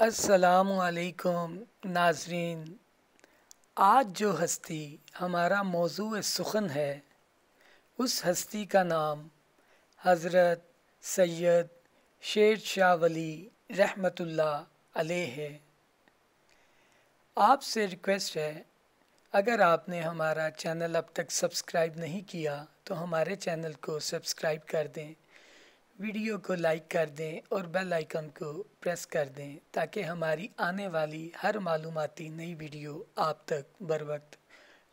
वालेकुम नाजरीन आज जो हस्ती हमारा मौजू सुखन है उस हस्ती का नाम हज़रत सैयद शेर शाह वली रहमतुल्ला अलैह है आपसे रिक्वेस्ट है अगर आपने हमारा चैनल अब तक सब्सक्राइब नहीं किया तो हमारे चैनल को सब्सक्राइब कर दें वीडियो को लाइक कर दें और बेल आइकन को प्रेस कर दें ताकि हमारी आने वाली हर मालूमती नई वीडियो आप तक बर वक्त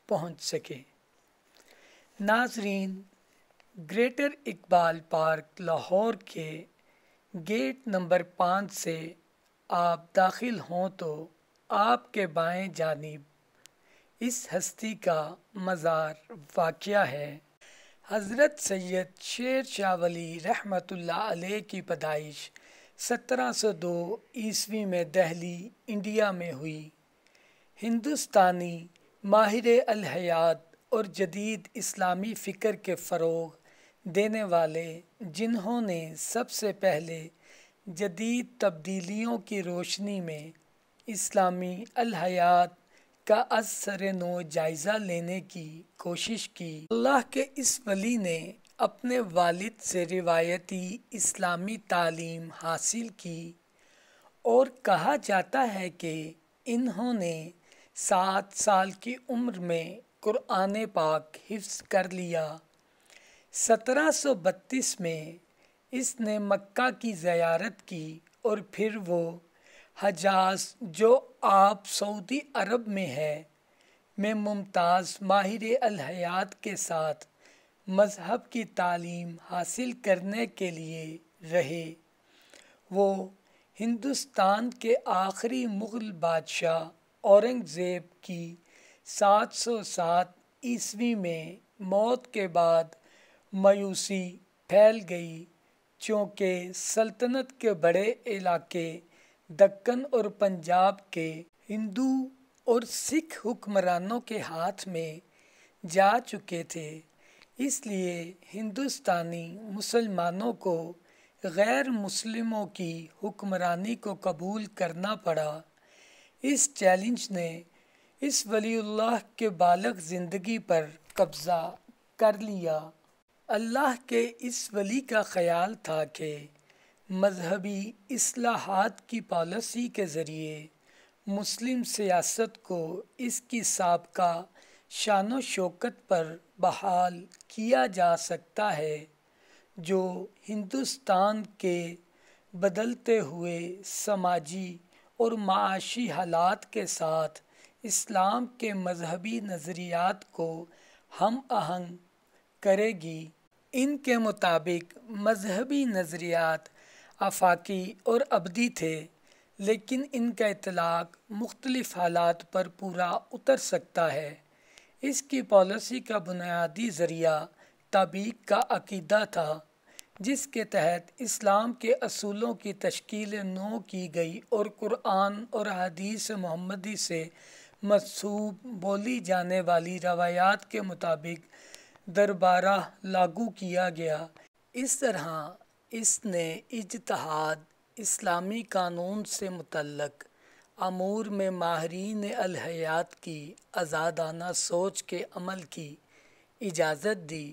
पहुँच सके नाजरीन ग्रेटर इकबाल पार्क लाहौर के गेट नंबर पाँच से आप दाखिल हों तो आपके बाएं जानिब इस हस्ती का मज़ार वाक़ है हज़रत सैयद शेर शाह वली रहमतुल्लाह अलैह की पैदाइश 1702 ईस्वी में दहली इंडिया में हुई हिंदुस्तानी माहिर अलहयात और जदीद इस्लामी फ़िक्र के फ़रोग देने वाले जिन्होंने सबसे पहले जदीद तब्दीलियों की रोशनी में इस्लामी अलहयात का असर नो जायज़ा लेने की कोशिश की अल्लाह के इस वली ने अपने वालिद से रिवायती इस्लामी तालीम हासिल की और कहा जाता है कि इन्होंने सात साल की उम्र में कुरान पाक हिफ्स कर लिया 1732 में इसने मक्का की ज़ियारत की और फिर वो हजाज जो आप सऊदी अरब में है में मुमताज़ माहिर अलहयात के साथ मज़हब की तालीम हासिल करने के लिए रहे वो हिंदुस्तान के आखिरी मुग़ल बादशाह औरंगज़ेब की 707 ईस्वी में मौत के बाद मायूसी फैल गई क्योंकि सल्तनत के बड़े इलाके दक्कन और पंजाब के हिंदू और सिख हुक्मरानों के हाथ में जा चुके थे इसलिए हिंदुस्तानी मुसलमानों को गैर मुस्लिमों की हुक्मरानी को कबूल करना पड़ा इस चैलेंज ने इस वलील्लाह के बालग ज़िंदगी पर कब्ज़ा कर लिया अल्लाह के इस वली का ख्याल था कि मजहबी असलाहत की पॉलिसी के ज़रिए मुस्लिम सियासत को इसकी सबका शान शौकत पर बहाल किया जा सकता है जो हिंदुस्तान के बदलते हुए समाजी और माशी हालात के साथ इस्लाम के मजहबी नज़रियात को हम आहंग करेगी इनके मुताबिक मजहबी नज़रियात आफाकी और अबदी थे लेकिन इनका इतलाक़ मुख्तलिफ़ हालात पर पूरा उतर सकता है इसकी पॉलिसी का बुनियादी ज़रिया तबीक का अकीदा था जिसके तहत इस्लाम के असूलों की तश्कील नो की गई और कुरान और हदीस मोहम्मदी से मसूब बोली जाने वाली रवायात के मुताबिक दरबारा लागू किया गया इस तरह इसने इजतहाद इस्लामी क़ानून से मतलब अमूर में माहरीन अलहयात की आज़ादाना सोच के अमल की इजाज़त दी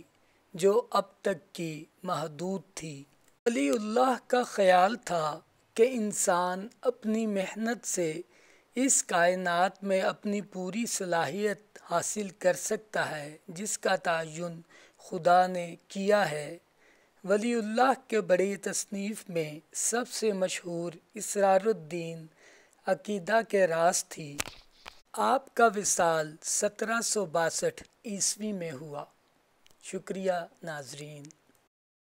जो अब तक की महदूद थी अलील्लाह का ख्याल था कि इंसान अपनी मेहनत से इस कायनात में अपनी पूरी सलाहियत हासिल कर सकता है जिसका तयन खुदा ने किया है वलीउल्लाह के बड़े तसनीफ़ में सबसे मशहूर इसरारुद्दीन अकीदा के रास थी आपका विसाल सत्रह सौ बासठ ईस्वी में हुआ शुक्रिया नाजरीन